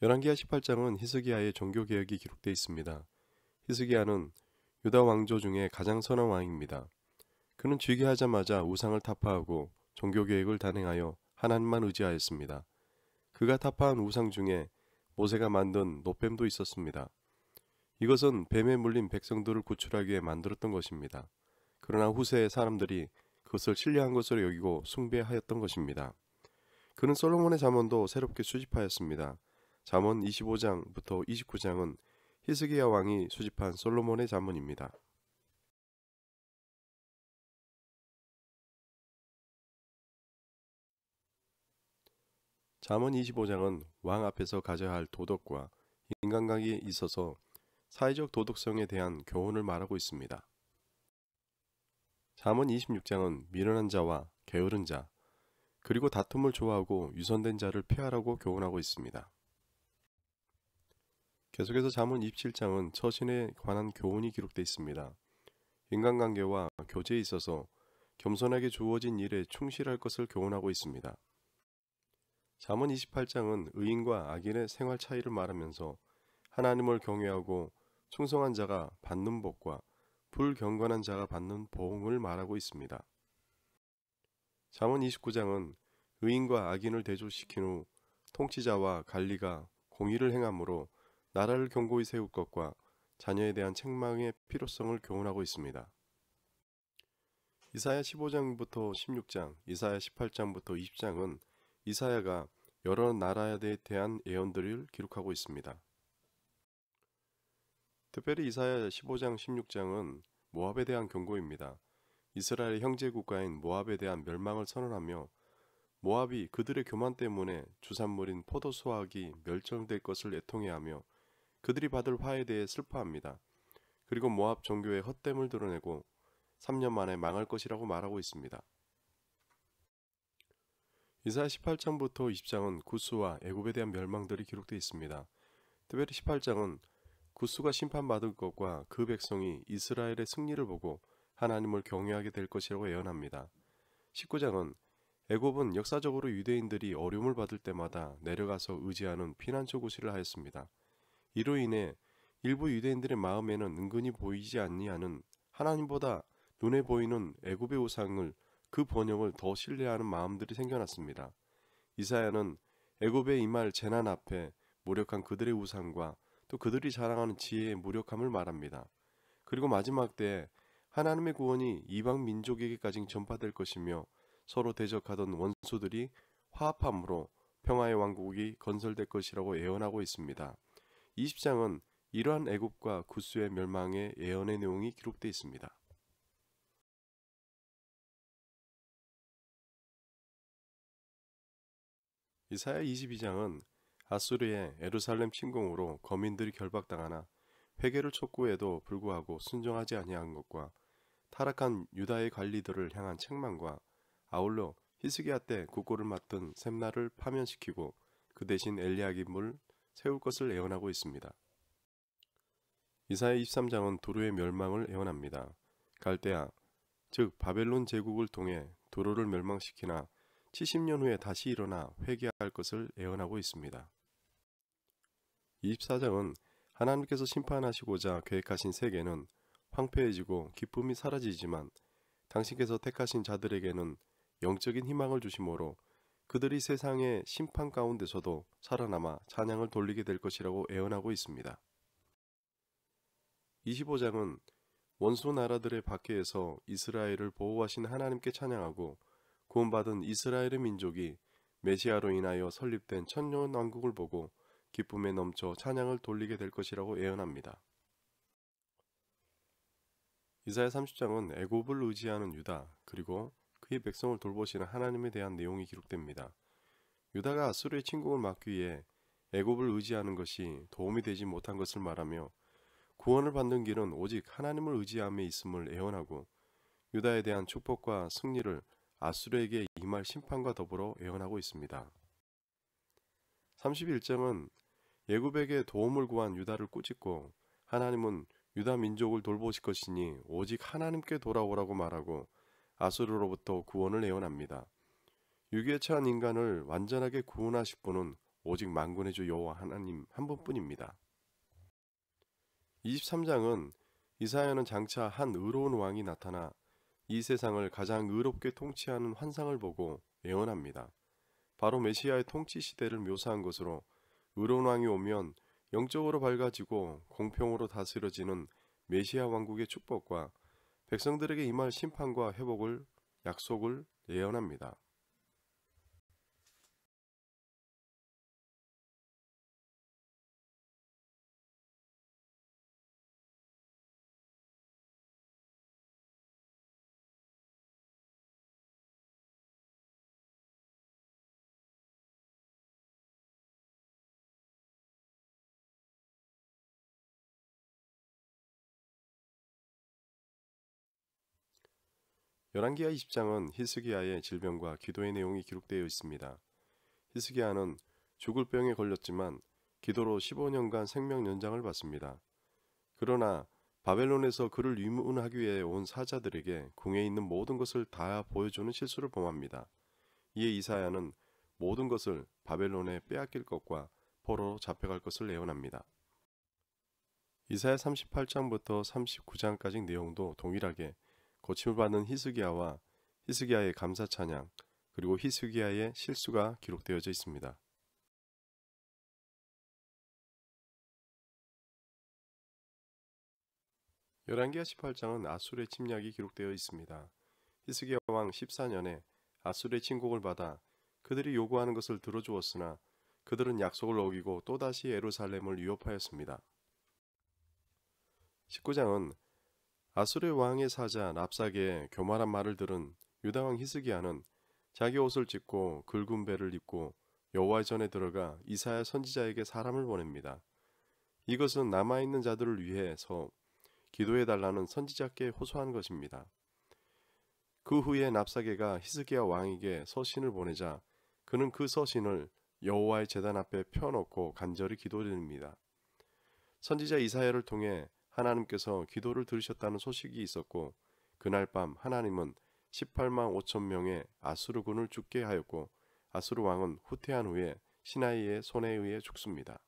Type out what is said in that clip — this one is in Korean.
열왕기하 18장은 히스기야의 종교 개혁이 기록되어 있습니다. 히스기야는 유다 왕조 중에 가장 선한 왕입니다. 그는 즉위하자마자 우상을 타파하고 종교 개혁을 단행하여 하나님만 의지하였습니다. 그가 타파한 우상 중에 모세가 만든 노뱀도 있었습니다. 이것은 뱀에 물린 백성들을 구출하기 위해 만들었던 것입니다. 그러나 후세의 사람들이 그것을 신뢰한 것으로 여기고 숭배하였던 것입니다. 그는 솔로몬의 자문도 새롭게 수집하였습니다. 잠언 25장부터 29장은 히스기야 왕이 수집한 솔로몬의 잠언입니다. 잠언 25장은 왕 앞에서 가져야 할 도덕과 인간관계에 있어서 사회적 도덕성에 대한 교훈을 말하고 있습니다. 잠언 26장은 미련한 자와 게으른 자, 그리고 다툼을 좋아하고 유선된 자를 피하라고 교훈하고 있습니다. 계속해서 자문 27장은 처신에 관한 교훈이 기록되어 있습니다. 인간관계와 교제에 있어서 겸손하게 주어진 일에 충실할 것을 교훈하고 있습니다. 자문 28장은 의인과 악인의 생활 차이를 말하면서 하나님을 경외하고 충성한 자가 받는 복과 불경건한 자가 받는 보응을 말하고 있습니다. 자문 29장은 의인과 악인을 대조시킨 후 통치자와 관리가 공의를 행함으로 나라를 경고히 세울 것과 자녀에 대한 책망의 필요성을 교훈하고 있습니다. 이사야 15장부터 16장, 이사야 18장부터 20장은 이사야가 여러 나라에 대한 예언들을 기록하고 있습니다. 특별히 이사야 15장 16장은 모압에 대한 경고입니다. 이스라엘 형제 국가인 모압에 대한 멸망을 선언하며 모압이 그들의 교만 때문에 주산물인 포도 수확이 멸종될 것을 애통해하며 그들이 받을 화에 대해 슬퍼합니다. 그리고 모압 종교의 헛됨을 드러내고 3년 만에 망할 것이라고 말하고 있습니다. 이사 18장부터 20장은 구스와 애굽에 대한 멸망들이 기록되어 있습니다. 특별히 18장은 구스가 심판받을 것과 그 백성이 이스라엘의 승리를 보고 하나님을 경외하게 될 것이라고 예언합니다. 19장은 애굽은 역사적으로 유대인들이 어려움을 받을 때마다 내려가서 의지하는 피난처 구실을 하였습니다. 이로 인해 일부 유대인들의 마음에는 은근히 보이지 않니하는 하나님보다 눈에 보이는 애굽의 우상을 그 번영을 더 신뢰하는 마음들이 생겨났습니다. 이사야는 애굽의 이말 재난 앞에 무력한 그들의 우상과 또 그들이 자랑하는 지혜의 무력함을 말합니다. 그리고 마지막 때에 하나님의 구원이 이방 민족에게까지 전파될 것이며 서로 대적하던 원수들이 화합함으로 평화의 왕국이 건설될 것이라고 예언하고 있습니다. 20장은 이러한 애굽과 구스의 멸망의 예언의 내용이 기록되어 있습니다. 이사야 22장은 아수르의 에루살렘 침공으로 거민들이 결박당하나 회개를 촉구해도 불구하고 순종하지 아니한 것과 타락한 유다의 관리들을 향한 책망과 아울러 히스기야 때 국고를 맡은 샘나를 파면시키고 그 대신 엘리야김을 세울 것을 예언하고 있습니다. 이사의 23장은 도로의 멸망을 예언합니다. 갈대아, 즉 바벨론 제국을 통해 도로를 멸망시키나 70년 후에 다시 일어나 회개할 것을 예언하고 있습니다. 24장은 하나님께서 심판하시고자 계획하신 세계는 황폐해지고 기쁨이 사라지지만 당신께서 택하신 자들에게는 영적인 희망을 주심으로 그들이 세상의 심판 가운데서도 살아남아 찬양을 돌리게 될 것이라고 애언하고 있습니다. 25장은 원수 나라들의 박해에서 이스라엘을 보호하신 하나님께 찬양하고 구원받은 이스라엘의 민족이 메시아로 인하여 설립된 천년 왕국을 보고 기쁨에 넘쳐 찬양을 돌리게 될 것이라고 예언합니다. 이사야 30장은 애굽을 의지하는 유다 그리고 그의 백성을 돌보시는 하나님에 대한 내용이 기록됩니다. 유다가 아수르의 침공을 막기 위해 애굽을 의지하는 것이 도움이 되지 못한 것을 말하며 구원을 받는 길은 오직 하나님을 의지함에 있음을 애원하고 유다에 대한 축복과 승리를 아수르에게 임할 심판과 더불어 애원하고 있습니다. 31장은 애굽에게 도움을 구한 유다를 꾸짖고 하나님은 유다 민족을 돌보실 것이니 오직 하나님께 돌아오라고 말하고 아수르로부터 구원을 예언합니다. 유괴에 한 인간을 완전하게 구원하실 분은 오직 만군의 주 여호와 하나님 한 분뿐입니다. 23장은 이사야는 장차 한 의로운 왕이 나타나 이 세상을 가장 의롭게 통치하는 환상을 보고 예언합니다. 바로 메시아의 통치 시대를 묘사한 것으로 의로운 왕이 오면 영적으로 밝아지고 공평으로 다스려지는 메시아 왕국의 축복과 백성들에게 임할 심판과 회복을 약속을 예언합니다. 열왕기하 20장은 히스기야의 질병과 기도의 내용이 기록되어 있습니다. 히스기야는 죽을 병에 걸렸지만 기도로 15년간 생명 연장을 받습니다. 그러나 바벨론에서 그를 위문하기 위해 온 사자들에게 궁에 있는 모든 것을 다 보여주는 실수를 범합니다. 이에 이사야는 모든 것을 바벨론에 빼앗길 것과 포로로 잡혀갈 것을 예언합니다. 이사야 38장부터 39장까지 내용도 동일하게 고침을 받는 히스기야와 히스기야의 감사 찬양 그리고 히스기야의 실수가 기록되어져 있습니다. 열왕기하 18장은 아수르의 침략이 기록되어 있습니다. 히스기야 왕 14년에 아수르의 침공을 받아 그들이 요구하는 것을 들어주었으나 그들은 약속을 어기고 또다시 예루살렘을 위협하였습니다. 19장은 아수르 왕의 사자 납사게의 교만한 말을 들은 유다왕 히스기야는 자기 옷을 찢고 굵은 배를 입고 여호와의 전에 들어가 이사야 선지자에게 사람을 보냅니다. 이것은 남아있는 자들을 위해서 기도해달라는 선지자께 호소한 것입니다. 그 후에 납사계가 히스기야 왕에게 서신을 보내자 그는 그 서신을 여호와의 재단 앞에 펴놓고 간절히 기도드립니다. 선지자 이사야를 통해 하나님께서 기도를 들으셨다는 소식이 있었고 그날 밤 하나님은 18만 5천 명의 아수르군을 죽게 하였고 아수르 왕은 후퇴한 후에 시나이의 손에 의해 죽습니다.